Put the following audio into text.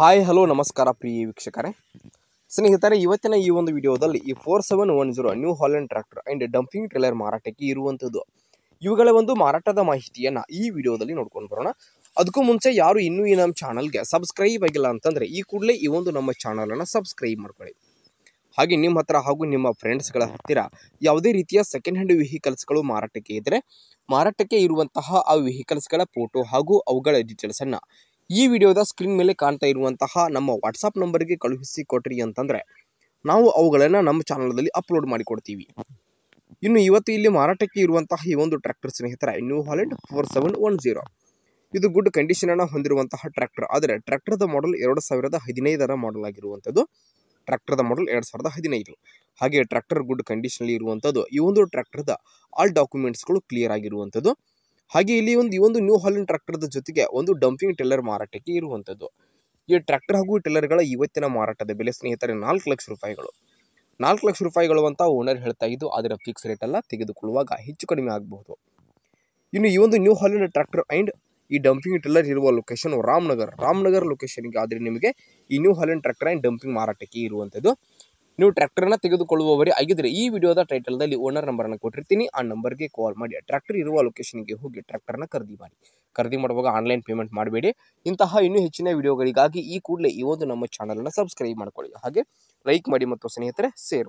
hi hello ನಮಸ್ಕಾರ ಪ್ರಿಯ ವೀಕ್ಷಕರೇ ಸ್ನೇಹಿತರೆ ಇವತ್ತಿನ ಈ ಒಂದು ವಿಡಿಯೋದಲ್ಲಿ ಈ four seven one zero New Holland tractor and dumping trailer ಮಾರಾಟಕ್ಕೆ ಇರುವಂಥದ್ದು ಇವುಗಳ ಒಂದು ಮಾರಾಟದ ಮಾಹಿತಿಯನ್ನು ಈ ವಿಡಿಯೋದಲ್ಲಿ ನೋಡ್ಕೊಂಡು ಬರೋಣ ಅದಕ್ಕೂ ಮುಂಚೆ ಯಾರು ಇನ್ನೂ ಈ ನಮ್ಮ ಚಾನಲ್ಗೆ ಸಬ್ಸ್ಕ್ರೈಬ್ ಆಗಿಲ್ಲ ಅಂತಂದರೆ ಈ ಕೂಡಲೇ ಈ ಒಂದು ನಮ್ಮ ಚಾನಲನ್ನು ಸಬ್ಸ್ಕ್ರೈಬ್ ಮಾಡ್ಕೊಳ್ಳಿ ಹಾಗೆ ನಿಮ್ಮ ಹತ್ರ ಹಾಗೂ ನಿಮ್ಮ ಫ್ರೆಂಡ್ಸ್ಗಳ ಹತ್ತಿರ ಯಾವುದೇ ರೀತಿಯ ಸೆಕೆಂಡ್ ಹ್ಯಾಂಡ್ ವೆಹಿಕಲ್ಸ್ಗಳು ಮಾರಾಟಕ್ಕೆ ಇದ್ದರೆ ಮಾರಾಟಕ್ಕೆ ಇರುವಂತಹ ಆ ವೆಹಿಕಲ್ಸ್ಗಳ ಫೋಟೋ ಹಾಗೂ ಅವುಗಳ ಡೀಟೇಲ್ಸನ್ನು ಈ ವಿಡಿಯೋದ ಸ್ಕ್ರೀನ್ ಮೇಲೆ ಕಾಣ್ತಾ ಇರುವಂತಹ ನಮ್ಮ ವಾಟ್ಸಪ್ ನಂಬರ್ಗೆ ಕಳುಹಿಸಿ ಕೊಟ್ರಿ ಅಂತಂದರೆ ನಾವು ಅವುಗಳನ್ನು ನಮ್ಮ ಚಾನಲ್ದಲ್ಲಿ ಅಪ್ಲೋಡ್ ಮಾಡಿಕೊಡ್ತೀವಿ ಇನ್ನು ಇವತ್ತು ಇಲ್ಲಿ ಮಾರಾಟಕ್ಕೆ ಇರುವಂತಹ ಈ ಒಂದು ಟ್ರ್ಯಾಕ್ಟರ್ ಸ್ನೇಹಿತರ New Holland four seven one zero ಇದು ಗುಡ್ ಕಂಡೀಷನನ್ನು ಹೊಂದಿರುವಂತಹ ಟ್ರ್ಯಾಕ್ಟರ್ ಆದರೆ ಟ್ರ್ಯಾಕ್ಟರ್ದ ಮಾಡಲ್ ಎರಡು ಸಾವಿರದ ಹದಿನೈದರ ಮಾಡಲ್ ಆಗಿರುವಂಥದ್ದು ಟ್ರ್ಯಾಕ್ಟರ್ದ ಮಾಡಲ್ ಎರಡು ಸಾವಿರದ ಹದಿನೈದು ಹಾಗೆ ಟ್ರ್ಯಾಕ್ಟರ್ ಗುಡ್ ಕಂಡೀಷನಲ್ಲಿ ಇರುವಂಥದ್ದು ಈ ಒಂದು ಟ್ರ್ಯಾಕ್ಟರ್ದ ಆಲ್ ಡಾಕ್ಯುಮೆಂಟ್ಸ್ಗಳು ಕ್ಲಿಯರ್ ಆಗಿರುವಂಥದ್ದು ಹಾಗೆ ಇಲ್ಲಿ ಒಂದು ಈ ಒಂದು ನ್ಯೂ ಹಾಲೆಂಡ್ ಟ್ರಾಕ್ಟರ್ ಜೊತೆಗೆ ಒಂದು ಡಂಪಿಂಗ್ ಟೆಲ್ಲರ್ ಮಾರಾಟಕ್ಕೆ ಇರುವಂಥದ್ದು ಈ ಟ್ರ್ಯಾಕ್ಟರ್ ಹಾಗೂ ಗಳ ಇವತ್ತಿನ ಮಾರಾಟದ ಬೆಲೆ ಸ್ನೇಹಿತರೆ ನಾಲ್ಕು ಲಕ್ಷ ರೂಪಾಯಿಗಳು ನಾಲ್ಕು ಲಕ್ಷ ರೂಪಾಯಿಗಳು ಅಂತ ಓನರ್ ಹೇಳ್ತಾ ಇದ್ದು ಅದರ ಫಿಕ್ಸ್ ರೇಟೆಲ್ಲ ತೆಗೆದುಕೊಳ್ಳುವಾಗ ಹೆಚ್ಚು ಕಡಿಮೆ ಆಗಬಹುದು ಇನ್ನು ಈ ಒಂದು ನ್ಯೂ ಹಾಲೆಂಡ್ ಟ್ರ್ಯಾಕ್ಟರ್ ಆ್ಯಂಡ್ ಈ ಡಂಪಿಂಗ್ ಟೆಲ್ಲರ್ ಇರುವ ಲೊಕೇಶನ್ ರಾಮನಗರ್ ರಾಮನಗರ್ ಲೊಕೇಶನ್ಗೆ ಆದರೆ ನಿಮಗೆ ಈ New Holland tractor and dumping ಮಾರಾಟಕ್ಕೆ ಇರುವಂಥದ್ದು ನೀವು ಟ್ರ್ಯಾಕ್ಟರ್ನ ತೆಗೆದುಕೊಳ್ಳುವವರೇ ಆಗಿದ್ರೆ ಈ ವಿಡಿಯೋದ ಟೈಟಲ್ದಲ್ಲಿ ಓನರ್ ನಂಬರನ್ನು ಕೊಟ್ಟಿರ್ತೀನಿ ಆ ನಂಬರ್ಗೆ ಕಾಲ್ ಮಾಡಿ ಟ್ರ್ಯಾಕ್ಟರ್ ಇರುವ ಲೊಕೇಶನ್ಗೆ ಹೋಗಿ ಟ್ರ್ಯಾಕ್ಟರ್ನ ಖರೀದಿ ಮಾಡಿ ಖರೀದಿ ಮಾಡುವಾಗ ಆನ್ಲೈನ್ ಪೇಮೆಂಟ್ ಮಾಡಬೇಡಿ ಇಂತಹ ಇನ್ನೂ ಹೆಚ್ಚಿನ ವಿಡಿಯೋಗಳಿಗಾಗಿ ಈ ಕೂಡಲೇ ಈ ಒಂದು ನಮ್ಮ ಚಾನಲ್ನ ಸಬ್ಸ್ಕ್ರೈಬ್ ಮಾಡಿಕೊಳ್ಳಿ ಹಾಗೆ ಲೈಕ್ ಮಾಡಿ ಮತ್ತು ಸ್ನೇಹಿತರೆ ಶೇರ್